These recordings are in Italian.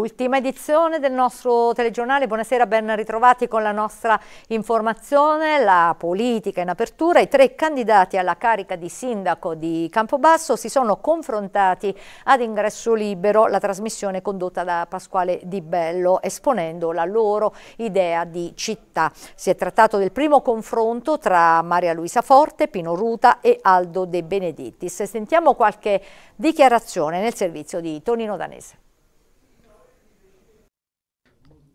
ultima edizione del nostro telegiornale. Buonasera, ben ritrovati con la nostra informazione. La politica in apertura. I tre candidati alla carica di sindaco di Campobasso si sono confrontati ad ingresso libero la trasmissione condotta da Pasquale Di Bello, esponendo la loro idea di città. Si è trattato del primo confronto tra Maria Luisa Forte, Pino Ruta e Aldo De Benedettis. Sentiamo qualche dichiarazione nel servizio di Tonino Danese.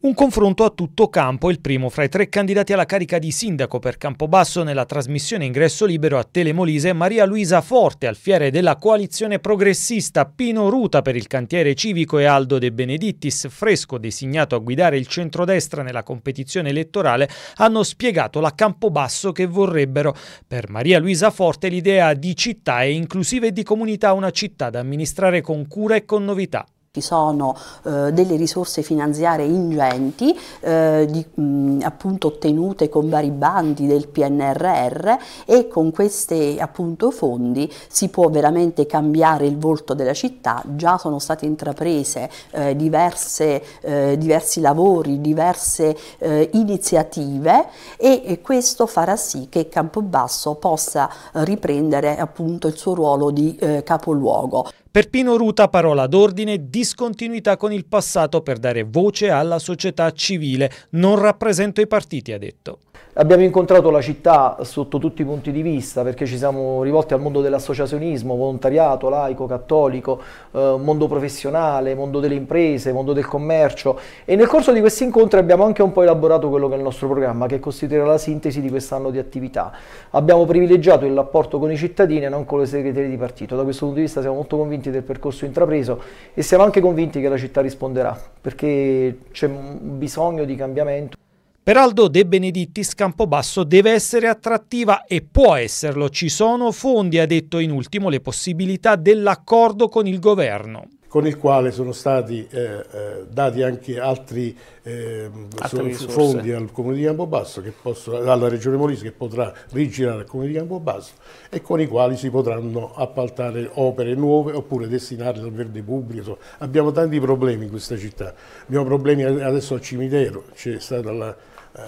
Un confronto a tutto campo, il primo fra i tre candidati alla carica di sindaco per Campobasso nella trasmissione Ingresso Libero a Telemolise, Maria Luisa Forte, alfiere della coalizione progressista, Pino Ruta per il cantiere civico e Aldo De Benedittis, fresco designato a guidare il centrodestra nella competizione elettorale, hanno spiegato la Campobasso che vorrebbero. Per Maria Luisa Forte l'idea di città è inclusiva e di comunità, una città da amministrare con cura e con novità. Ci sono eh, delle risorse finanziarie ingenti, eh, di, mh, appunto ottenute con vari bandi del PNRR e con questi appunto fondi si può veramente cambiare il volto della città. Già sono state intraprese eh, diverse, eh, diversi lavori, diverse eh, iniziative e, e, questo farà sì che Campobasso possa riprendere appunto il suo ruolo di eh, capoluogo. Per Pino Ruta parola d'ordine, discontinuità con il passato per dare voce alla società civile. Non rappresento i partiti, ha detto. Abbiamo incontrato la città sotto tutti i punti di vista perché ci siamo rivolti al mondo dell'associazionismo, volontariato, laico, cattolico, eh, mondo professionale, mondo delle imprese, mondo del commercio e nel corso di questi incontri abbiamo anche un po' elaborato quello che è il nostro programma che costituirà la sintesi di quest'anno di attività. Abbiamo privilegiato il rapporto con i cittadini e non con le segreterie di partito. Da questo punto di vista siamo molto convinti del percorso intrapreso e siamo anche convinti che la città risponderà perché c'è bisogno di cambiamento. Per Aldo De Benedittis Campobasso deve essere attrattiva e può esserlo. Ci sono fondi, ha detto in ultimo, le possibilità dell'accordo con il governo con il quale sono stati eh, eh dati anche altri eh, fondi al Comune di Campobasso, possono, alla Regione Molise che potrà rigirare al Comune di Campobasso e con i quali si potranno appaltare opere nuove oppure destinarle al verde pubblico. Insomma, abbiamo tanti problemi in questa città, abbiamo problemi adesso al cimitero, c'è stata la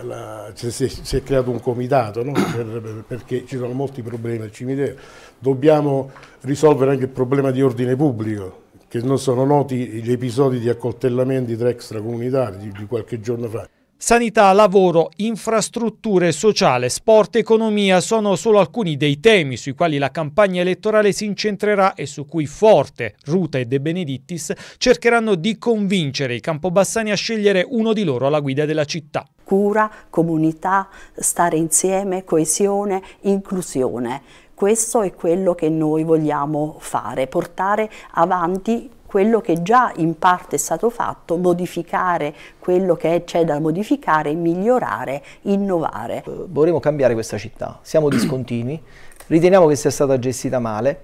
la, si, è, si, è, creato un comitato no? per, perché ci sono molti problemi al cimitero. Dobbiamo risolvere anche il problema di ordine pubblico, che non sono noti gli episodi di accoltellamenti tra extracomunitari di, di qualche giorno fa. Sanità, lavoro, infrastrutture, sociale, sport, economia sono solo alcuni dei temi sui quali la campagna elettorale si incentrerà e su cui Forte, Ruta e De Benedittis cercheranno di convincere i campobassani a scegliere uno di loro alla guida della città. Cura, comunità, stare insieme, coesione, inclusione. Questo è quello che noi vogliamo fare, portare avanti quello che già in parte è stato fatto, modificare quello che c'è da modificare, migliorare, innovare. Eh, vorremmo cambiare questa città, siamo discontinui, riteniamo che sia stata gestita male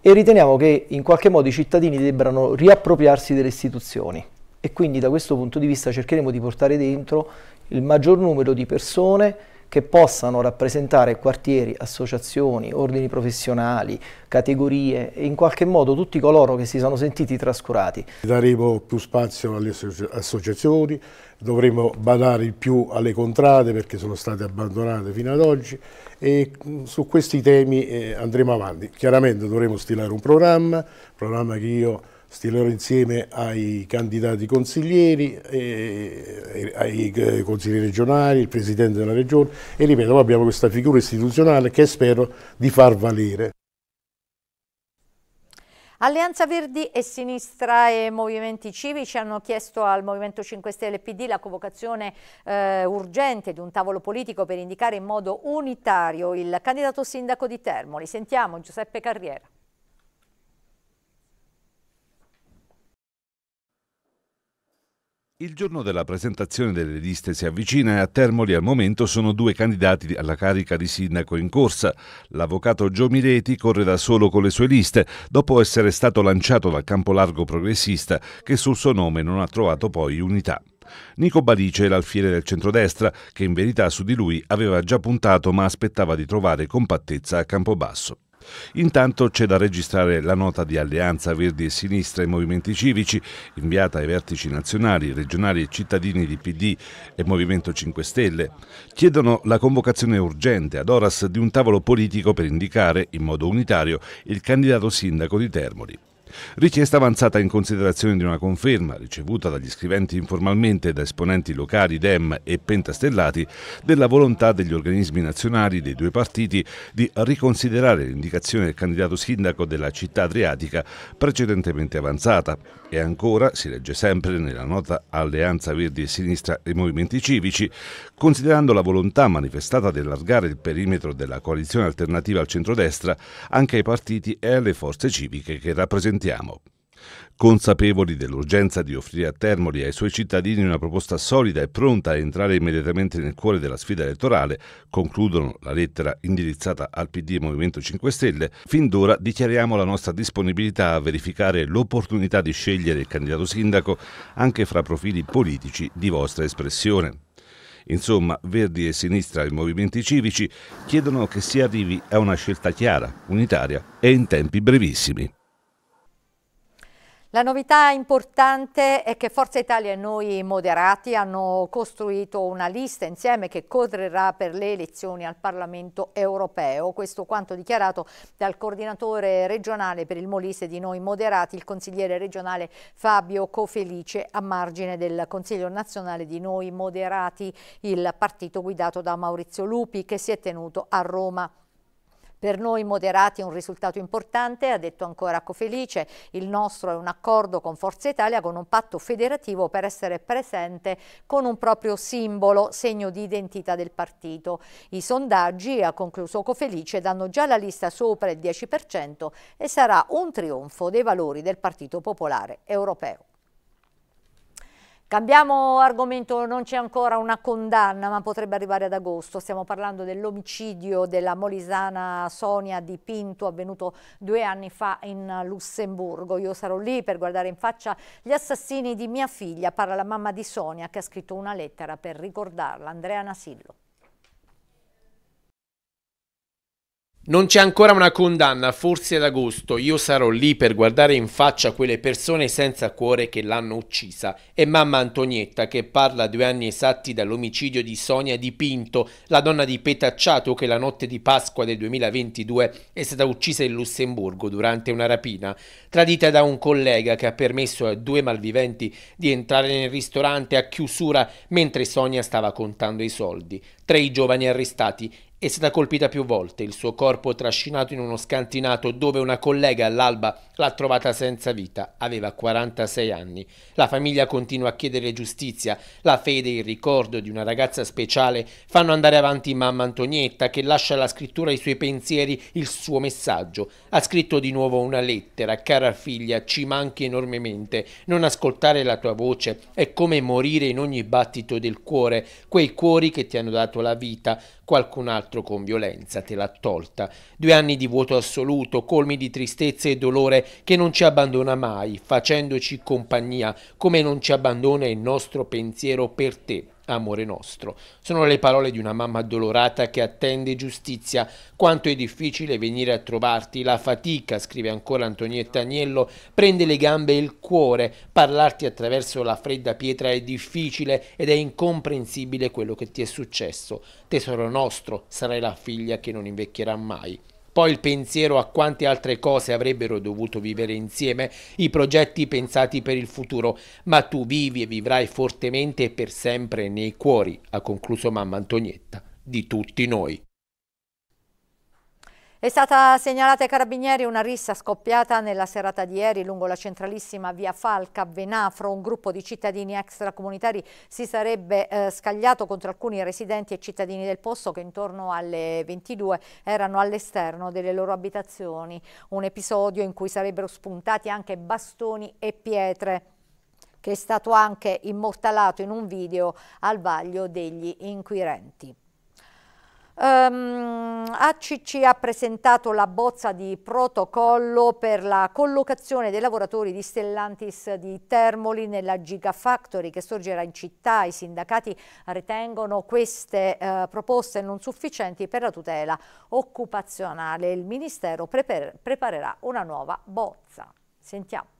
e riteniamo che in qualche modo i cittadini debbano riappropriarsi delle istituzioni e quindi da questo punto di vista cercheremo di portare dentro il maggior numero di persone che possano rappresentare quartieri, associazioni, ordini professionali, categorie e in qualche modo tutti coloro che si sono sentiti trascurati. Daremo più spazio alle associazioni, dovremo badare il più alle contrade perché sono state abbandonate fino ad oggi e mm, su questi temi eh, andremo avanti. Chiaramente dovremo stilare un programma, programma che io stilerò insieme ai candidati consiglieri, eh, eh, ai consiglieri regionali, il Presidente della Regione e ripeto, abbiamo questa figura istituzionale che spero di far valere. Alleanza Verdi e Sinistra e Movimenti Civici hanno chiesto al Movimento 5 Stelle PD la convocazione eh, urgente di un tavolo politico per indicare in modo unitario il candidato sindaco di Termoli. Sentiamo Giuseppe Carriera. Il giorno della presentazione delle liste si avvicina e a Termoli al momento sono due candidati alla carica di sindaco in corsa. L'avvocato Gio Mireti corre da solo con le sue liste, dopo essere stato lanciato dal campo largo progressista che sul suo nome non ha trovato poi unità. Nico Balice è l'alfiere del centrodestra, che in verità su di lui aveva già puntato ma aspettava di trovare compattezza a Campobasso. Intanto c'è da registrare la nota di alleanza Verdi e Sinistra e Movimenti Civici, inviata ai vertici nazionali, regionali e cittadini di PD e Movimento 5 Stelle. Chiedono la convocazione urgente ad Oras di un tavolo politico per indicare, in modo unitario, il candidato sindaco di Termoli richiesta avanzata in considerazione di una conferma ricevuta dagli scriventi informalmente da esponenti locali DEM e pentastellati della volontà degli organismi nazionali dei due partiti di riconsiderare l'indicazione del candidato sindaco della città adriatica precedentemente avanzata. E ancora, si legge sempre nella nota Alleanza Verdi e Sinistra e Movimenti Civici, considerando la volontà manifestata di allargare il perimetro della coalizione alternativa al centrodestra anche ai partiti e alle forze civiche che rappresentano sentiamo. Consapevoli dell'urgenza di offrire a Termoli e ai suoi cittadini una proposta solida e pronta a entrare immediatamente nel cuore della sfida elettorale, concludono la lettera indirizzata al PD e Movimento 5 Stelle, fin d'ora dichiariamo la nostra disponibilità a verificare l'opportunità di scegliere il candidato sindaco anche fra profili politici di vostra espressione. Insomma, Verdi e Sinistra e i movimenti civici chiedono che si arrivi a una scelta chiara, unitaria e in tempi brevissimi. La novità importante è che Forza Italia e noi moderati hanno costruito una lista insieme che correrà per le elezioni al Parlamento europeo. Questo quanto dichiarato dal coordinatore regionale per il Molise di noi moderati, il consigliere regionale Fabio Cofelice a margine del Consiglio nazionale di noi moderati, il partito guidato da Maurizio Lupi che si è tenuto a Roma. Per noi moderati è un risultato importante, ha detto ancora Cofelice, il nostro è un accordo con Forza Italia con un patto federativo per essere presente con un proprio simbolo, segno di identità del partito. I sondaggi, ha concluso Cofelice, danno già la lista sopra il 10% e sarà un trionfo dei valori del Partito Popolare Europeo. Cambiamo argomento, non c'è ancora una condanna ma potrebbe arrivare ad agosto, stiamo parlando dell'omicidio della molisana Sonia Di Pinto avvenuto due anni fa in Lussemburgo, io sarò lì per guardare in faccia gli assassini di mia figlia, parla la mamma di Sonia che ha scritto una lettera per ricordarla, Andrea Nasillo. Non c'è ancora una condanna, forse ad agosto io sarò lì per guardare in faccia quelle persone senza cuore che l'hanno uccisa e mamma Antonietta che parla due anni esatti dall'omicidio di Sonia Di Pinto, la donna di Petacciato che la notte di Pasqua del 2022 è stata uccisa in Lussemburgo durante una rapina, tradita da un collega che ha permesso a due malviventi di entrare nel ristorante a chiusura mentre Sonia stava contando i soldi. Tre i giovani arrestati è stata colpita più volte, il suo corpo trascinato in uno scantinato dove una collega all'alba l'ha trovata senza vita, aveva 46 anni. La famiglia continua a chiedere giustizia, la fede e il ricordo di una ragazza speciale fanno andare avanti mamma Antonietta che lascia alla scrittura i suoi pensieri, il suo messaggio. Ha scritto di nuovo una lettera, cara figlia, ci manchi enormemente, non ascoltare la tua voce è come morire in ogni battito del cuore, quei cuori che ti hanno dato la vita, qualcun altro con violenza te l'ha tolta. Due anni di vuoto assoluto, colmi di tristezza e dolore che non ci abbandona mai, facendoci compagnia, come non ci abbandona il nostro pensiero per te. Amore nostro. Sono le parole di una mamma addolorata che attende giustizia. Quanto è difficile venire a trovarti, la fatica, scrive ancora Antonietta Agnello, prende le gambe e il cuore. Parlarti attraverso la fredda pietra è difficile ed è incomprensibile quello che ti è successo. Tesoro nostro, sarai la figlia che non invecchierà mai poi il pensiero a quante altre cose avrebbero dovuto vivere insieme, i progetti pensati per il futuro, ma tu vivi e vivrai fortemente e per sempre nei cuori, ha concluso mamma Antonietta, di tutti noi. È stata segnalata ai carabinieri una rissa scoppiata nella serata di ieri lungo la centralissima via Falca a Venafro. Un gruppo di cittadini extracomunitari si sarebbe eh, scagliato contro alcuni residenti e cittadini del posto che intorno alle 22 erano all'esterno delle loro abitazioni. Un episodio in cui sarebbero spuntati anche bastoni e pietre che è stato anche immortalato in un video al vaglio degli inquirenti. Um, ehm, ACC ha presentato la bozza di protocollo per la collocazione dei lavoratori di Stellantis di Termoli nella Gigafactory che sorgerà in città. I sindacati ritengono queste uh, proposte non sufficienti per la tutela occupazionale. Il Ministero preparerà una nuova bozza. Sentiamo.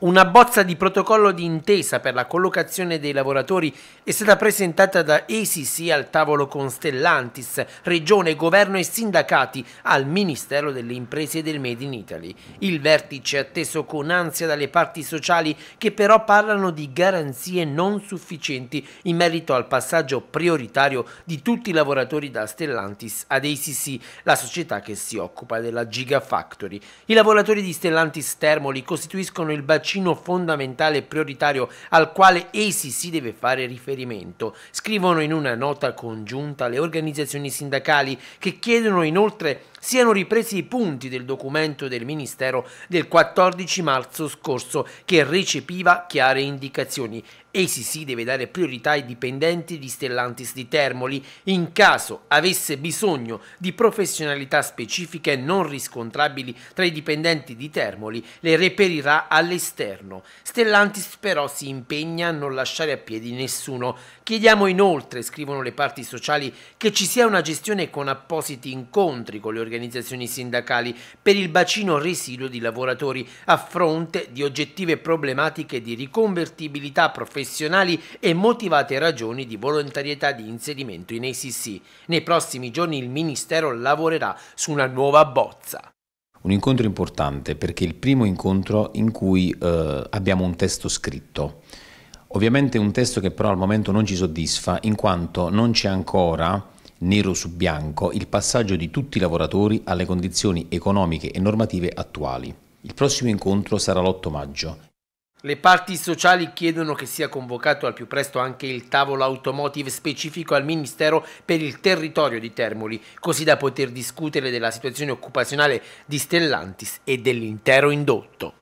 Una bozza di protocollo di intesa per la collocazione dei lavoratori è stata presentata da ACC al tavolo con Stellantis, Regione, Governo e sindacati al Ministero delle Imprese e del Made in Italy. Il vertice è atteso con ansia dalle parti sociali che però parlano di garanzie non sufficienti in merito al passaggio prioritario di tutti i lavoratori da Stellantis ad ACC, la società che si occupa della Gigafactory. I lavoratori di Stellantis Termoli costituiscono il bacino bacino fondamentale e prioritario al quale essi si deve fare riferimento, scrivono in una nota congiunta le organizzazioni sindacali che chiedono inoltre siano ripresi i punti del documento del Ministero del 14 marzo scorso che recepiva chiare indicazioni. ACC deve dare priorità ai dipendenti di Stellantis di Termoli in caso avesse bisogno di professionalità specifiche non riscontrabili tra i dipendenti di Termoli, le reperirà all'esterno. Stellantis però si impegna a non lasciare a piedi nessuno. Chiediamo inoltre, scrivono le parti sociali, che ci sia una gestione con appositi incontri con le organizzazioni organizzazioni sindacali per il bacino residuo di lavoratori a fronte di oggettive problematiche di riconvertibilità professionali e motivate ragioni di volontarietà di inserimento in ACC. Nei prossimi giorni il Ministero lavorerà su una nuova bozza. Un incontro importante perché è il primo incontro in cui eh, abbiamo un testo scritto. Ovviamente un testo che però al momento non ci soddisfa in quanto non c'è ancora nero su bianco, il passaggio di tutti i lavoratori alle condizioni economiche e normative attuali. Il prossimo incontro sarà l'8 maggio. Le parti sociali chiedono che sia convocato al più presto anche il tavolo automotive specifico al Ministero per il territorio di Termoli, così da poter discutere della situazione occupazionale di Stellantis e dell'intero indotto.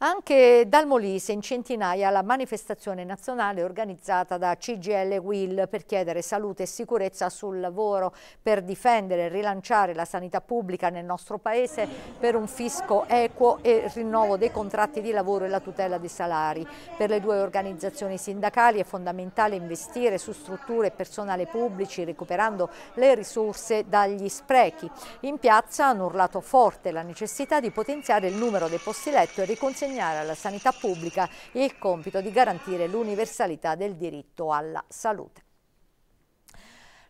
Anche dal Molise in centinaia la manifestazione nazionale organizzata da CGL Will per chiedere salute e sicurezza sul lavoro, per difendere e rilanciare la sanità pubblica nel nostro Paese, per un fisco equo e il rinnovo dei contratti di lavoro e la tutela dei salari. Per le due organizzazioni sindacali è fondamentale investire su strutture e personale pubblici recuperando le risorse dagli sprechi. In piazza hanno urlato forte la necessità di potenziare il numero dei posti letto e riconsegnare assegnare alla sanità pubblica il compito di garantire l'universalità del diritto alla salute.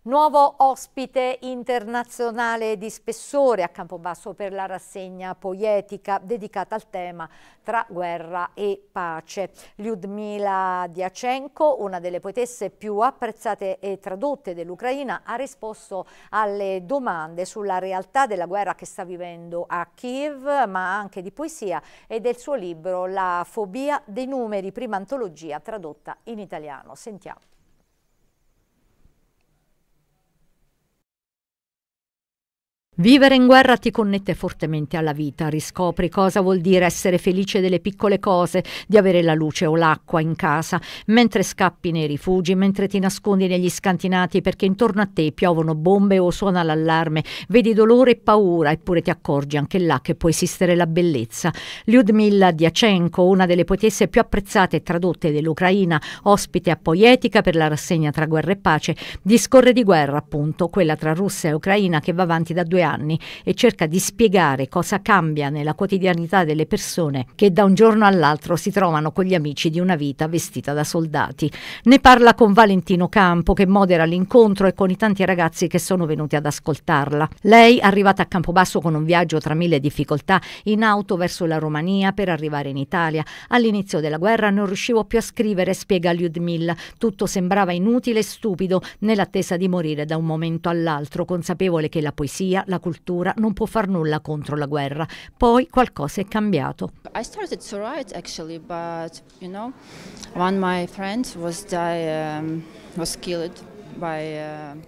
Nuovo ospite internazionale di spessore a Campobasso per la rassegna poetica dedicata al tema tra guerra e pace. Lyudmila Diacenko, una delle poetesse più apprezzate e tradotte dell'Ucraina, ha risposto alle domande sulla realtà della guerra che sta vivendo a Kiev, ma anche di poesia e del suo libro La fobia dei numeri, prima antologia tradotta in italiano. Sentiamo. Vivere in guerra ti connette fortemente alla vita, riscopri cosa vuol dire essere felice delle piccole cose, di avere la luce o l'acqua in casa, mentre scappi nei rifugi, mentre ti nascondi negli scantinati perché intorno a te piovono bombe o suona l'allarme, vedi dolore e paura eppure ti accorgi anche là che può esistere la bellezza. Lyudmila Diacenko, una delle poetesse più apprezzate e tradotte dell'Ucraina, ospite a Poietica per la rassegna tra guerra e pace, discorre di guerra appunto, quella tra Russia e Ucraina che va avanti da due anni anni e cerca di spiegare cosa cambia nella quotidianità delle persone che da un giorno all'altro si trovano con gli amici di una vita vestita da soldati. Ne parla con Valentino Campo che modera l'incontro e con i tanti ragazzi che sono venuti ad ascoltarla. Lei, arrivata a Campobasso con un viaggio tra mille difficoltà, in auto verso la Romania per arrivare in Italia, all'inizio della guerra non riuscivo più a scrivere, spiega Lyudmilla. Tutto sembrava inutile e stupido nell'attesa di morire da un momento all'altro, consapevole che la poesia, la la cultura non può far nulla contro la guerra. Poi qualcosa è cambiato. I started to write actually, but you know, one of my friends was, die, um, was killed Uh,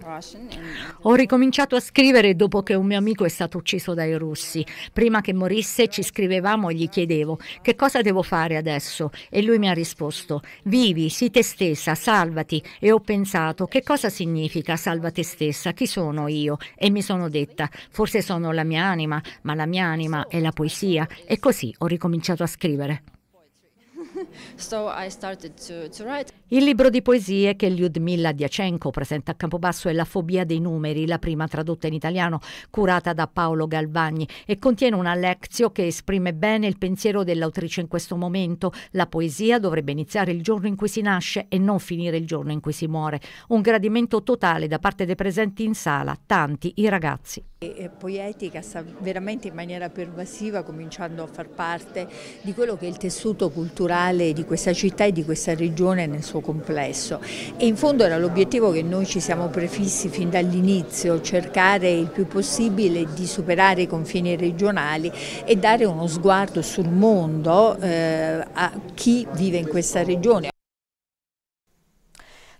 ho ricominciato a scrivere dopo che un mio amico è stato ucciso dai russi. Prima che morisse ci scrivevamo e gli chiedevo che cosa devo fare adesso e lui mi ha risposto vivi, sii te stessa, salvati e ho pensato che cosa significa salva te stessa, chi sono io e mi sono detta forse sono la mia anima, ma la mia anima è la poesia e così ho ricominciato a scrivere. so Il libro di poesie che Lyudmila Diacenko presenta a Campobasso è La fobia dei numeri, la prima tradotta in italiano, curata da Paolo Galvagni e contiene una lezione che esprime bene il pensiero dell'autrice in questo momento. La poesia dovrebbe iniziare il giorno in cui si nasce e non finire il giorno in cui si muore. Un gradimento totale da parte dei presenti in sala, tanti i ragazzi. Poietica sta veramente in maniera pervasiva cominciando a far parte di quello che è il tessuto culturale di questa città e di questa regione nel suo complesso e in fondo era l'obiettivo che noi ci siamo prefissi fin dall'inizio, cercare il più possibile di superare i confini regionali e dare uno sguardo sul mondo eh, a chi vive in questa regione.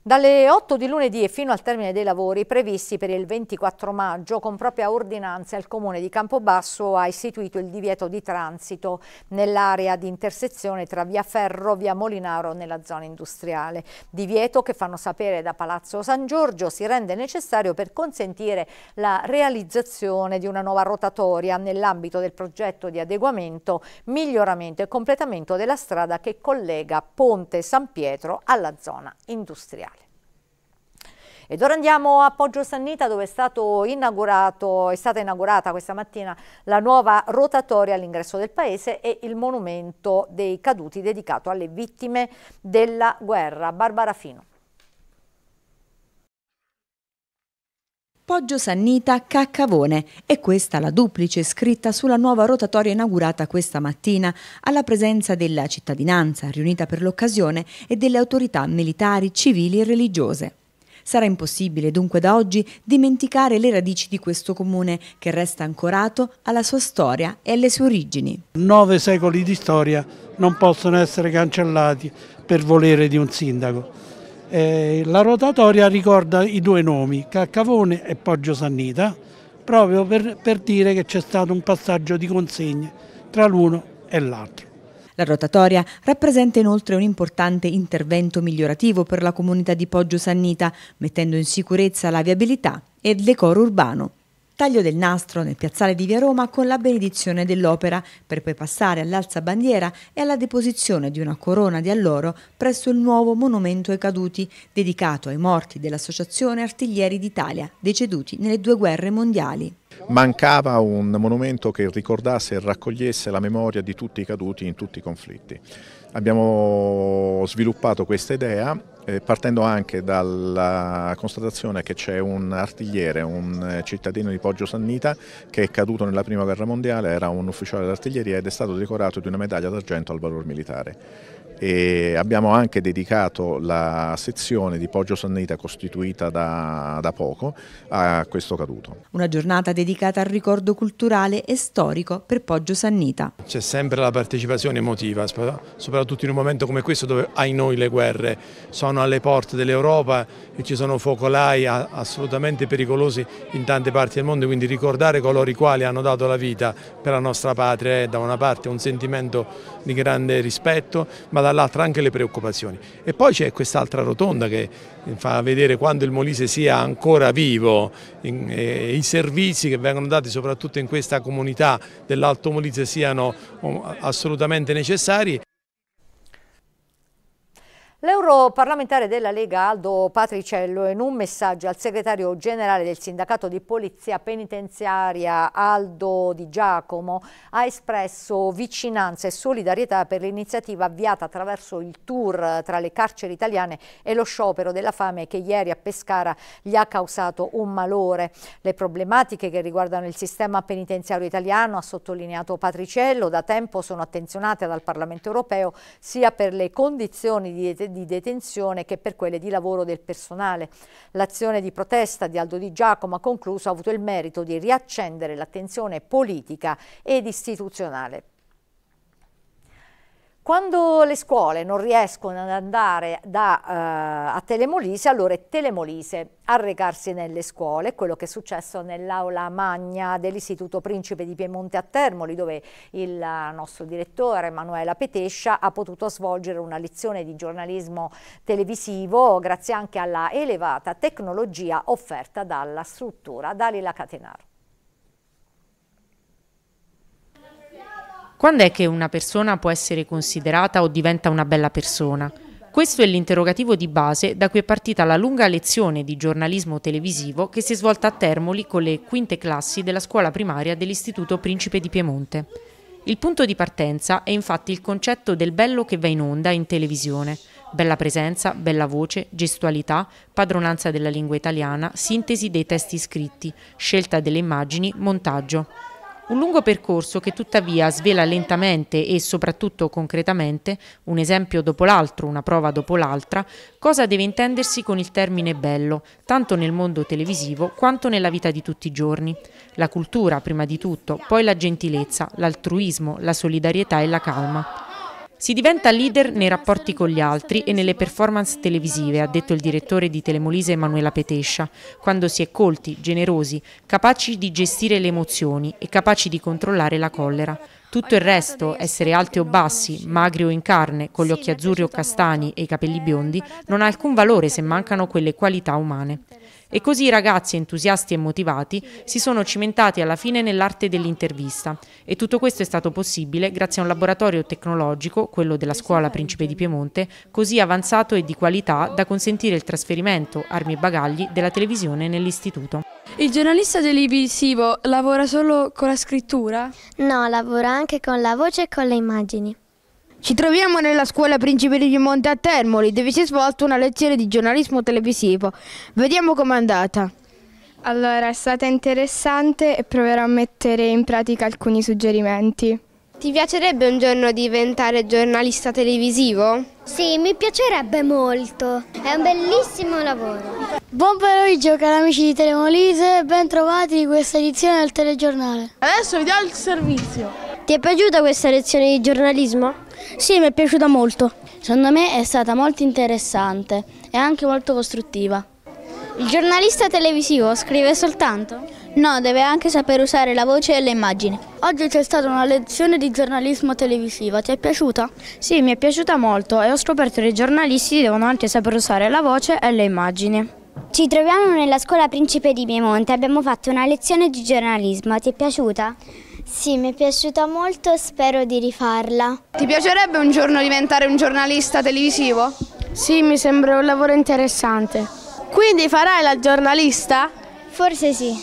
Dalle 8 di lunedì e fino al termine dei lavori previsti per il 24 maggio, con propria ordinanza il Comune di Campobasso ha istituito il divieto di transito nell'area di intersezione tra via Ferro e via Molinaro nella zona industriale. Divieto che fanno sapere da Palazzo San Giorgio si rende necessario per consentire la realizzazione di una nuova rotatoria nell'ambito del progetto di adeguamento, miglioramento e completamento della strada che collega Ponte San Pietro alla zona industriale. Ed ora andiamo a Poggio Sannita dove è, è, stata inaugurata questa mattina la nuova rotatoria all'ingresso del paese e il monumento dei caduti dedicato alle vittime della guerra. Barbara Fino. Poggio Sannita Caccavone e questa la duplice scritta sulla nuova rotatoria inaugurata questa mattina alla presenza della cittadinanza riunita per l'occasione e delle autorità militari, civili e religiose. Sarà impossibile dunque da oggi dimenticare le radici di questo comune che resta ancorato alla sua storia e alle sue origini. Nove secoli di storia non possono essere cancellati per volere di un sindaco. Eh, la rotatoria ricorda i due nomi, Caccavone e Poggio Sannita, proprio per, per dire che c'è stato un passaggio di consegne tra l'uno e l'altro. La rotatoria rappresenta inoltre un importante intervento migliorativo per la comunità di Poggio Sannita, mettendo in sicurezza la viabilità e il decoro urbano taglio del nastro nel piazzale di Via Roma con la benedizione dell'opera, per poi passare all'alza bandiera e alla deposizione di una corona di alloro presso il nuovo monumento ai caduti, dedicato ai morti dell'Associazione Artiglieri d'Italia, deceduti nelle due guerre mondiali. Mancava un monumento che ricordasse e raccogliesse la memoria di tutti i caduti in tutti i conflitti. Abbiamo sviluppato questa idea eh, partendo anche dalla constatazione che c'è un artigliere, un eh, cittadino di Poggio Sannita che è caduto nella prima guerra mondiale, era un ufficiale d'artiglieria ed è stato decorato di una medaglia d'argento al valor militare e abbiamo anche dedicato la sezione di Poggio Sannita costituita da, da, poco a questo caduto. Una giornata dedicata al ricordo culturale e storico per Poggio Sannita. C'è sempre la partecipazione emotiva, soprattutto in un momento come questo dove ai noi le guerre sono alle porte dell'Europa e ci sono focolai assolutamente pericolosi in tante parti del mondo, quindi ricordare coloro i quali hanno dato la vita per la nostra patria è da una parte un sentimento di grande rispetto, ma da dall'altra anche le preoccupazioni. E poi c'è quest'altra rotonda che eh, fa vedere quando il Molise sia ancora vivo, in, eh, i servizi che vengono dati soprattutto in questa comunità dell'Alto Molise siano oh, assolutamente necessari. L'europarlamentare della Lega Aldo Patriciello in un messaggio al segretario generale del sindacato di polizia penitenziaria Aldo Di Giacomo ha espresso vicinanza e solidarietà per l'iniziativa avviata attraverso il tour tra le carceri italiane e lo sciopero della fame che ieri a Pescara gli ha causato un malore. Le problematiche che riguardano il sistema penitenziario italiano, ha sottolineato Patriciello, da tempo sono attenzionate dal Parlamento europeo sia per le condizioni di detenzione di detenzione che per quelle di lavoro del personale. L'azione di protesta di Aldo Di Giacomo ha concluso ha avuto il merito di riaccendere l'attenzione politica ed istituzionale. Quando le scuole non riescono ad andare da, uh, a Telemolise, allora è Telemolise a recarsi nelle scuole, quello che è successo nell'aula magna dell'Istituto Principe di Piemonte a Termoli, dove il nostro direttore Emanuela Petescia ha potuto svolgere una lezione di giornalismo televisivo grazie anche alla elevata tecnologia offerta dalla struttura. Dalila Catenaro. Quando è che una persona può essere considerata o diventa una bella persona? Questo è l'interrogativo di base da cui è partita la lunga lezione di giornalismo televisivo che si è svolta a Termoli con le quinte classi della scuola primaria dell'Istituto Principe di Piemonte. Il punto di partenza è infatti il concetto del bello che va in onda in televisione. Bella presenza, bella voce, gestualità, padronanza della lingua italiana, sintesi dei testi scritti, scelta delle immagini, montaggio. Un lungo percorso che tuttavia svela lentamente e soprattutto concretamente, un esempio dopo l'altro, una prova dopo l'altra, cosa deve intendersi con il termine bello, tanto nel mondo televisivo quanto nella vita di tutti i giorni. La cultura prima di tutto, poi la gentilezza, l'altruismo, la solidarietà e la calma. Si diventa leader nei rapporti con gli altri e nelle performance televisive, ha detto il direttore di Telemolise Emanuela Petescia, quando si è colti, generosi, capaci di gestire le emozioni e capaci di controllare la collera. Tutto il resto, essere alti o bassi, magri o in carne, con gli occhi azzurri o castani e i capelli biondi, non ha alcun valore se mancano quelle qualità umane. E così i ragazzi entusiasti e motivati si sono cimentati alla fine nell'arte dell'intervista e tutto questo è stato possibile grazie a un laboratorio tecnologico, quello della scuola Principe di Piemonte, così avanzato e di qualità da consentire il trasferimento, armi e bagagli, della televisione nell'istituto. Il giornalista televisivo lavora solo con la scrittura? No, lavora anche con la voce e con le immagini. Ci troviamo nella scuola Principe di Piemonte a Termoli, dove si è svolta una lezione di giornalismo televisivo. Vediamo com'è andata. Allora, è stata interessante e proverò a mettere in pratica alcuni suggerimenti. Ti piacerebbe un giorno diventare giornalista televisivo? Sì, mi piacerebbe molto. È un bellissimo lavoro. Buon pomeriggio cari amici di Telemolise, ben trovati in questa edizione del telegiornale. Adesso vi do il servizio. Ti è piaciuta questa lezione di giornalismo? Sì, mi è piaciuta molto. Secondo me è stata molto interessante e anche molto costruttiva. Il giornalista televisivo scrive soltanto? No, deve anche sapere usare la voce e le immagini. Oggi c'è stata una lezione di giornalismo televisivo, ti è piaciuta? Sì, mi è piaciuta molto e ho scoperto che i giornalisti devono anche sapere usare la voce e le immagini. Ci troviamo nella scuola Principe di Piemonte, abbiamo fatto una lezione di giornalismo, ti è piaciuta? Sì, mi è piaciuta molto spero di rifarla. Ti piacerebbe un giorno diventare un giornalista televisivo? Sì, mi sembra un lavoro interessante. Quindi farai la giornalista? Forse sì.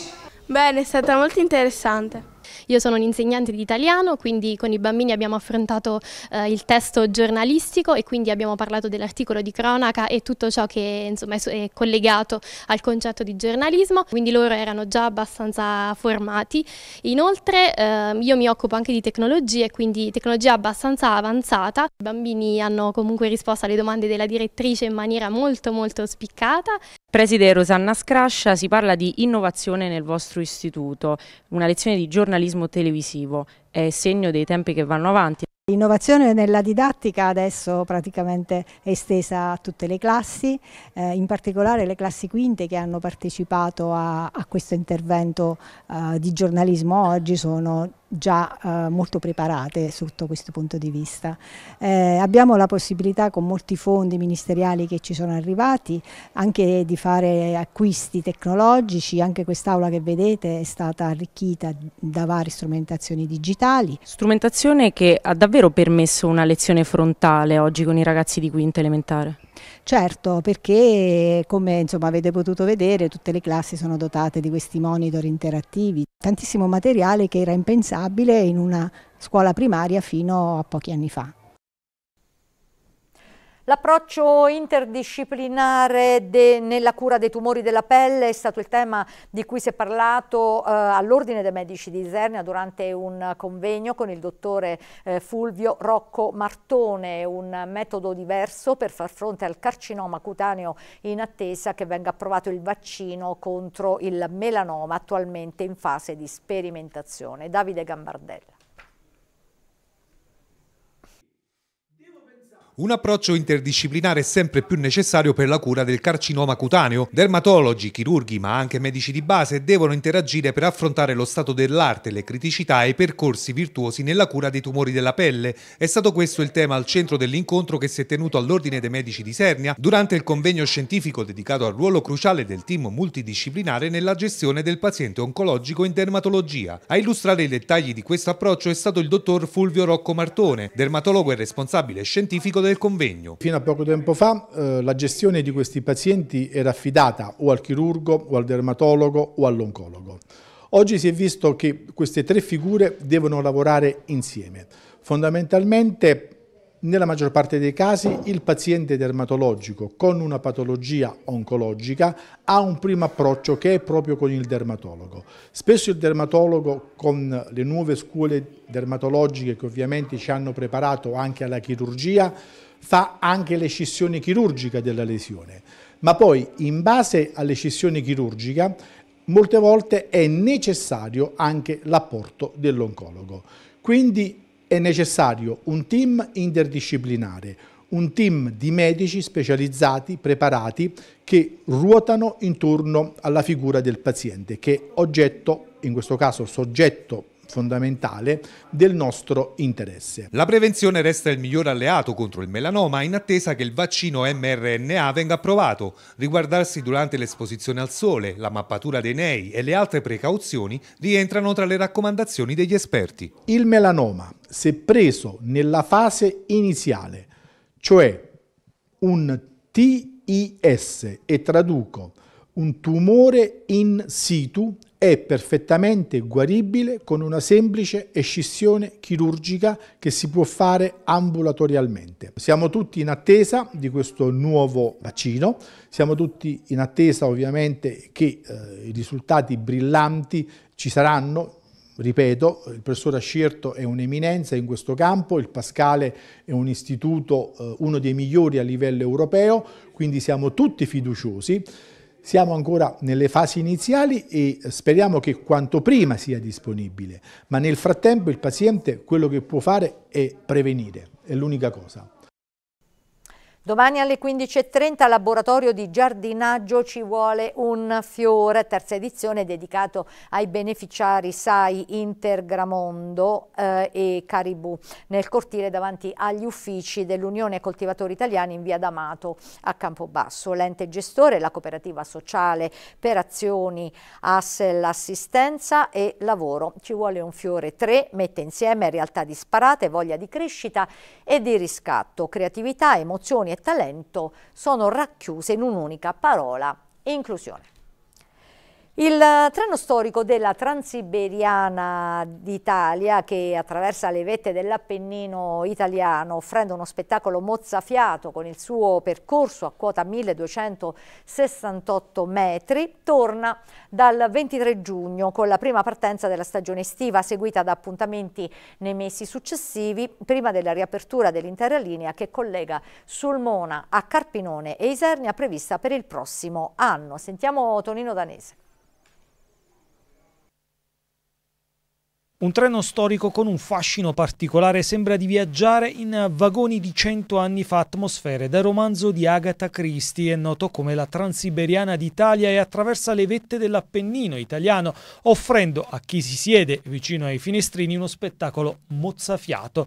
Bene, è stata molto interessante. Io sono un'insegnante di italiano, quindi con i bambini abbiamo affrontato eh, il testo giornalistico e quindi abbiamo parlato dell'articolo di cronaca e tutto ciò che insomma, è collegato al concetto di giornalismo, quindi loro erano già abbastanza formati. Inoltre eh, io mi occupo anche di tecnologie, quindi tecnologia abbastanza avanzata. I bambini hanno comunque risposto alle domande della direttrice in maniera molto molto spiccata. Preside Rosanna Scrascia, si parla di innovazione nel vostro istituto, una lezione di giornalismo giornalismo televisivo, è segno dei tempi che vanno avanti. L'innovazione nella didattica adesso praticamente è estesa a tutte le classi, eh, in particolare le classi quinte che hanno partecipato a, a questo intervento eh, di giornalismo oggi sono già eh, molto preparate sotto questo punto di vista. Eh, abbiamo la possibilità con molti fondi ministeriali che ci sono arrivati anche di fare acquisti tecnologici, anche quest'aula che vedete è stata arricchita da varie strumentazioni digitali. Strumentazione che ha davvero permesso una lezione frontale oggi con i ragazzi di quinta elementare? Certo, perché come insomma, avete potuto vedere tutte le classi sono dotate di questi monitor interattivi, tantissimo materiale che era impensabile in una scuola primaria fino a pochi anni fa. L'approccio interdisciplinare de, nella cura dei tumori della pelle è stato il tema di cui si è parlato eh, all'Ordine dei Medici di Isernia durante un convegno con il dottore eh, Fulvio Rocco Martone, un metodo diverso per far fronte al carcinoma cutaneo in attesa che venga approvato il vaccino contro il melanoma attualmente in fase di sperimentazione. Davide Gambardella. Un approccio interdisciplinare è sempre più necessario per la cura del carcinoma cutaneo. Dermatologi, chirurghi, ma anche medici di base devono interagire per affrontare lo stato dell'arte, le criticità e i percorsi virtuosi nella cura dei tumori della pelle. È stato questo il tema al centro dell'incontro che si è tenuto all'Ordine dei Medici di Sernia durante il convegno scientifico dedicato al ruolo cruciale del team multidisciplinare nella gestione del paziente oncologico in dermatologia. A illustrare i dettagli di questo approccio è stato il dottor Fulvio Rocco Martone, dermatologo e responsabile scientifico del del convegno. Fino a poco tempo fa eh, la gestione di questi pazienti era affidata o al chirurgo o al dermatologo o all'oncologo. Oggi si è visto che queste tre figure devono lavorare insieme. Fondamentalmente nella maggior parte dei casi il paziente dermatologico con una patologia oncologica ha un primo approccio che è proprio con il dermatologo. Spesso il dermatologo con le nuove scuole dermatologiche che ovviamente ci hanno preparato anche alla chirurgia fa anche l'escissione chirurgica della lesione, ma poi in base all'escissione chirurgica molte volte è necessario anche l'apporto dell'oncologo. Quindi è necessario un team interdisciplinare, un team di medici specializzati, preparati, che ruotano intorno alla figura del paziente, che è oggetto, in questo caso soggetto fondamentale del nostro interesse. La prevenzione resta il miglior alleato contro il melanoma in attesa che il vaccino mRNA venga approvato, riguardarsi durante l'esposizione al sole, la mappatura dei nei e le altre precauzioni rientrano tra le raccomandazioni degli esperti. Il melanoma, se preso nella fase iniziale, cioè un TIS e traduco un tumore in situ è perfettamente guaribile con una semplice escissione chirurgica che si può fare ambulatorialmente. Siamo tutti in attesa di questo nuovo vaccino, siamo tutti in attesa ovviamente che eh, i risultati brillanti ci saranno, ripeto, il professor Ascierto è un'eminenza in questo campo, il Pascale è un istituto, eh, uno dei migliori a livello europeo, quindi siamo tutti fiduciosi siamo ancora nelle fasi iniziali e speriamo che quanto prima sia disponibile, ma nel frattempo il paziente quello che può fare è prevenire, è l'unica cosa. Domani alle 15.30 al laboratorio di giardinaggio ci vuole un fiore, terza edizione dedicato ai beneficiari SAI Intergramondo eh, e Caribù nel cortile davanti agli uffici dell'Unione Coltivatori Italiani in via D'Amato a Campobasso. L'ente gestore la cooperativa sociale per azioni Assel Assistenza e Lavoro. Ci vuole un fiore 3, mette insieme realtà disparate, voglia di crescita e di riscatto, creatività, emozioni e talento sono racchiuse in un'unica parola, inclusione. Il eh, treno storico della Transiberiana d'Italia che attraversa le vette dell'Appennino italiano offrendo uno spettacolo mozzafiato con il suo percorso a quota 1268 metri torna dal 23 giugno con la prima partenza della stagione estiva seguita da appuntamenti nei mesi successivi prima della riapertura dell'intera linea che collega Sulmona a Carpinone e Isernia prevista per il prossimo anno. Sentiamo Tonino Danese. Un treno storico con un fascino particolare sembra di viaggiare in vagoni di cento anni fa atmosfere da romanzo di Agatha Christie, è noto come la Transiberiana d'Italia e attraversa le vette dell'Appennino italiano, offrendo a chi si siede vicino ai finestrini uno spettacolo mozzafiato.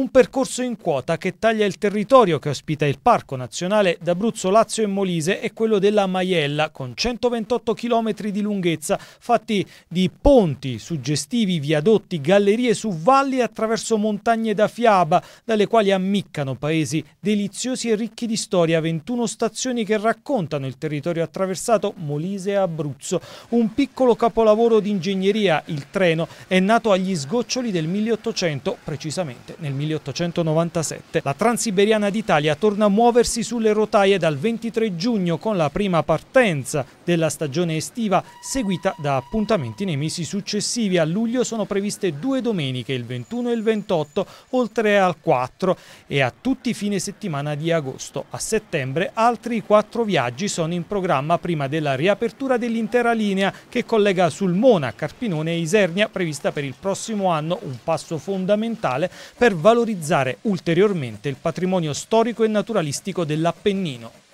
Un percorso in quota che taglia il territorio che ospita il Parco Nazionale d'Abruzzo, Lazio e Molise e quello della Maiella, con 128 km di lunghezza, fatti di ponti, suggestivi viadotti, gallerie su valli attraverso montagne da fiaba, dalle quali ammiccano paesi deliziosi e ricchi di storia, 21 stazioni che raccontano il territorio attraversato Molise e Abruzzo. Un piccolo capolavoro di ingegneria, il treno, è nato agli sgoccioli del 1800, precisamente nel 1800. 1897, la Transiberiana d'Italia torna a muoversi sulle rotaie dal 23 giugno con la prima partenza della stagione estiva, seguita da appuntamenti nei mesi successivi. A luglio sono previste due domeniche, il 21 e il 28, oltre al 4 e a tutti i fine settimana di agosto. A settembre altri quattro viaggi sono in programma prima della riapertura dell'intera linea che collega Sulmona, Carpinone e Isernia prevista per il prossimo anno, un passo fondamentale per valorizzare ulteriormente il patrimonio storico e naturalistico dell'Appennino.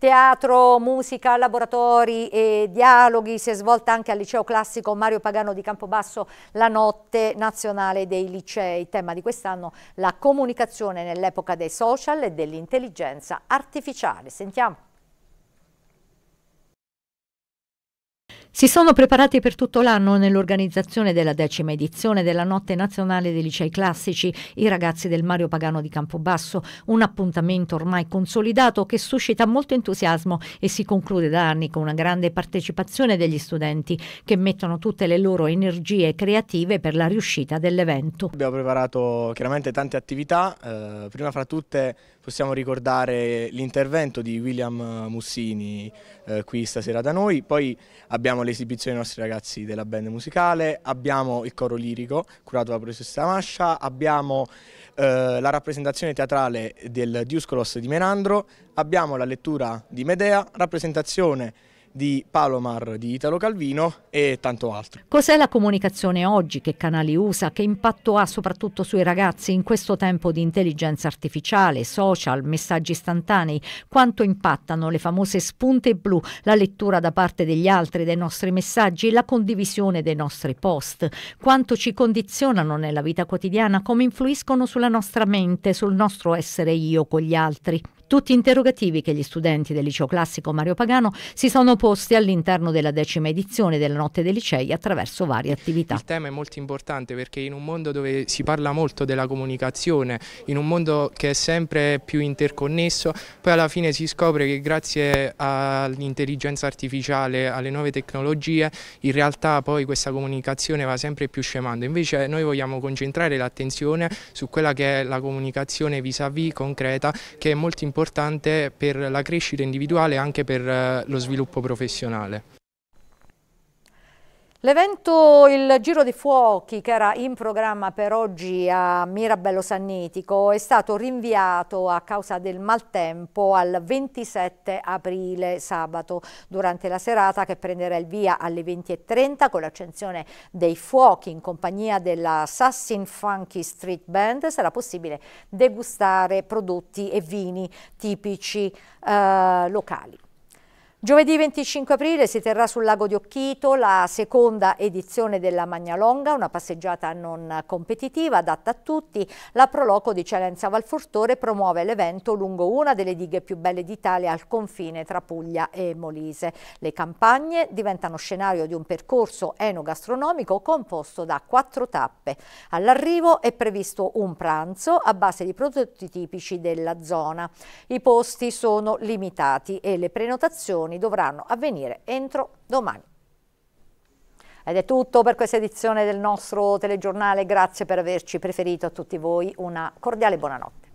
Teatro, musica, laboratori e dialoghi si è svolta anche al liceo classico Mario Pagano di Campobasso la notte nazionale dei licei. Tema di quest'anno la comunicazione nell'epoca dei social e dell'intelligenza artificiale. Sentiamo. Si sono preparati per tutto l'anno nell'organizzazione della decima edizione della Notte Nazionale dei Licei Classici i ragazzi del Mario Pagano di Campobasso, un appuntamento ormai consolidato che suscita molto entusiasmo e si conclude da anni con una grande partecipazione degli studenti che mettono tutte le loro energie creative per la riuscita dell'evento. Abbiamo preparato chiaramente tante attività, eh, prima fra tutte possiamo ricordare l'intervento di William Mussini eh, qui stasera da noi, poi abbiamo l'esibizione dei nostri ragazzi della band musicale, abbiamo il coro lirico curato dalla professoressa Mascia, abbiamo eh, la rappresentazione teatrale del Diuscolos di Menandro, abbiamo la lettura di Medea, rappresentazione di Palomar di Italo Calvino e tanto altro. Cos'è la comunicazione oggi? Che canali usa? Che impatto ha soprattutto sui ragazzi in questo tempo di intelligenza artificiale, social, messaggi istantanei? Quanto impattano le famose spunte blu, la lettura da parte degli altri dei nostri messaggi, la condivisione dei nostri post? Quanto ci condizionano nella vita quotidiana? Come influiscono sulla nostra mente, sul nostro essere io con gli altri? tutti interrogativi che gli studenti del liceo classico Mario Pagano si sono posti all'interno della decima edizione della Notte dei Licei attraverso varie attività. Il tema è molto importante perché in un mondo dove si parla molto della comunicazione, in un mondo che è sempre più interconnesso, poi alla fine si scopre che grazie all'intelligenza artificiale, alle nuove tecnologie, in realtà poi questa comunicazione va sempre più scemando. Invece noi vogliamo concentrare l'attenzione su quella che è la comunicazione vis-à-vis -vis concreta che è molto importante importante per la crescita individuale e anche per eh, lo sviluppo professionale. L'evento Il Giro dei Fuochi, che era in programma per oggi a Mirabello Sannitico, è stato rinviato a causa del maltempo al 27 aprile, sabato, durante la serata che prenderà il via alle 20.30 con l'accensione dei fuochi in compagnia della Sassin Funky Street Band. Sarà possibile degustare prodotti e vini tipici eh, locali. Giovedì 25 aprile si terrà sul lago di Occhito la seconda edizione della Magnalonga, una passeggiata non competitiva adatta a tutti. La Proloco di Celenza Valfortore promuove l'evento lungo una delle dighe più belle d'Italia al confine tra Puglia e Molise. Le campagne diventano scenario di un percorso enogastronomico composto da quattro tappe. All'arrivo è previsto un pranzo a base di prodotti tipici della zona. I posti sono limitati e le prenotazioni votazioni dovranno avvenire entro domani. Ed è tutto per questa edizione del nostro telegiornale, grazie per averci preferito a tutti voi, una cordiale buonanotte.